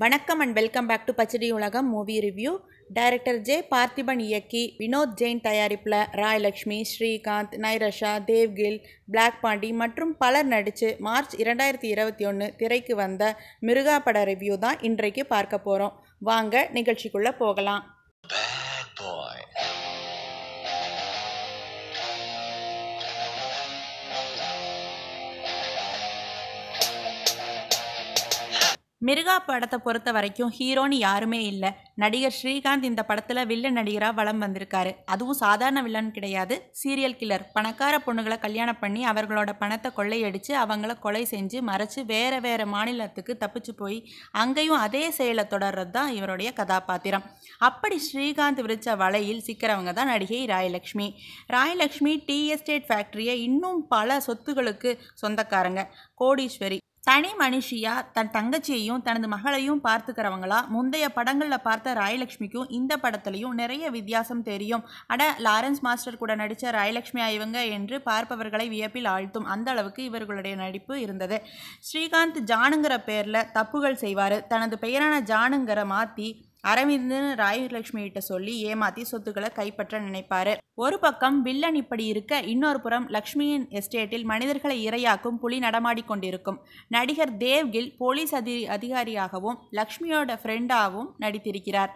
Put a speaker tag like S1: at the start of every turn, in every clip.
S1: வணக்கம் and welcome back to Pachadi Ulagam movie review director J Parthiban இயக்கி வினோத் ஜெயின் தயாரிப்பில் ராயலக்ஷ்மி ஸ்ரீகாந்த் நைரஷா தேவ்கில் பிளாக் பாண்டி மற்றும் பலர் நடித்து மார்ச் இரண்டாயிரத்தி இருபத்தி ஒன்று திரைக்கு வந்த மிருகா பட ரிவ்யூ தான் இன்றைக்கு பார்க்க போகிறோம் வாங்க நிகழ்ச்சிக்குள்ளே போகலாம் மிருகா படத்தை பொறுத்த வரைக்கும் ஹீரோன்னு யாருமே இல்லை நடிகர் ஸ்ரீகாந்த் இந்த படத்தில் வில்லன் நடிகராக வளம் வந்திருக்காரு அதுவும் சாதாரண வில்லன் கிடையாது சீரியல் கில்லர் பணக்கார பொண்ணுகளை கல்யாணம் பண்ணி அவர்களோட பணத்தை கொள்ளையடித்து அவங்கள கொலை செஞ்சு மறைச்சு வேறு வேறு மாநிலத்துக்கு தப்பிச்சு போய் அங்கேயும் அதே செயலை தொடர்றது தான் இவருடைய கதாபாத்திரம் அப்படி ஸ்ரீகாந்த் விரிச்ச வலையில் சிக்கிறவங்க தான் நடிகை ராயலக்ஷ்மி ராயலக்ஷ்மி டி எஸ்டேட் ஃபேக்ட்ரியை இன்னும் பல சொத்துகளுக்கு சொந்தக்காரங்க கோடீஸ்வரி தனி மனுஷியா தன் தங்கச்சியையும் தனது மகளையும் பார்த்துக்கிறவங்களா முந்தைய படங்களில் பார்த்த ராயலக்ஷ்மிக்கும் இந்த படத்துலையும் நிறைய வித்தியாசம் தெரியும் அட லாரன்ஸ் மாஸ்டர் கூட நடித்த ராயலக்ஷ்மி இவங்க என்று பார்ப்பவர்களை வியப்பில் ஆழ்த்தும் அந்த அளவுக்கு இவர்களுடைய நடிப்பு இருந்தது ஸ்ரீகாந்த் ஜானுங்கிற பேரில் தப்புகள் செய்வார் தனது பெயரான ஜானுங்கிற மாற்றி அரவிந்தன் ராயலட்சுமி கிட்ட சொல்லி ஏமாத்தி சொத்துக்களை கைப்பற்ற நினைப்பாரு ஒரு பக்கம் வில்லன் இப்படி இருக்க இன்னொரு புறம் லக்ஷ்மியின் எஸ்டேட்டில் மனிதர்களை இரையாக்கும் புலி நடமாடிக்கொண்டிருக்கும் நடிகர் தேவ்கில் போலீஸ் அதி அதிகாரியாகவும் லக்ஷ்மியோட ஃப்ரெண்டாகவும் நடித்திருக்கிறார்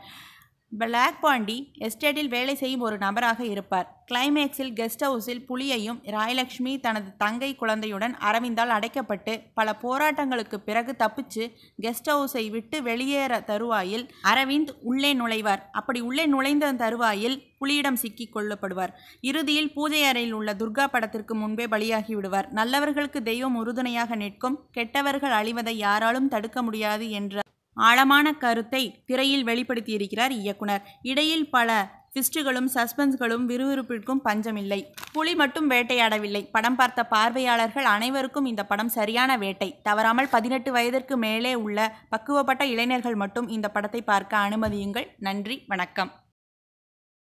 S1: பிளாக் பாண்டி எஸ்டேட்டில் வேலை செய்யும் ஒரு நபராக இருப்பார் கிளைமேக்ஸில் கெஸ்ட் ஹவுஸில் புலியையும் ராயலக்ஷ்மி தனது தங்கை குழந்தையுடன் அரவிந்தால் அடைக்கப்பட்டு பல போராட்டங்களுக்கு பிறகு தப்பிச்சு கெஸ்ட் ஹவுஸை விட்டு வெளியேற தருவாயில் அரவிந்த் உள்ளே நுழைவார் அப்படி உள்ளே நுழைந்த தருவாயில் புலியிடம் சிக்கி கொள்ளப்படுவார் இறுதியில் பூஜை அறையில் உள்ள துர்கா படத்திற்கு முன்பே பலியாகி விடுவார் நல்லவர்களுக்கு தெய்வம் உறுதுணையாக நிற்கும் கெட்டவர்கள் அழிவதை யாராலும் தடுக்க முடியாது என்ற ஆழமான கருத்தை திரையில் வெளிப்படுத்தியிருக்கிறார் இயக்குனர் இடையில் பல ட்விஸ்டுகளும் சஸ்பென்ஸ்களும் விறுவிறுப்பிற்கும் பஞ்சமில்லை புலி மட்டும் வேட்டையாடவில்லை படம் பார்த்த பார்வையாளர்கள் அனைவருக்கும் இந்த படம் சரியான வேட்டை தவறாமல் பதினெட்டு வயதிற்கு மேலே உள்ள பக்குவப்பட்ட இளைஞர்கள் மட்டும் இந்த படத்தை பார்க்க அனுமதியுங்கள் நன்றி வணக்கம்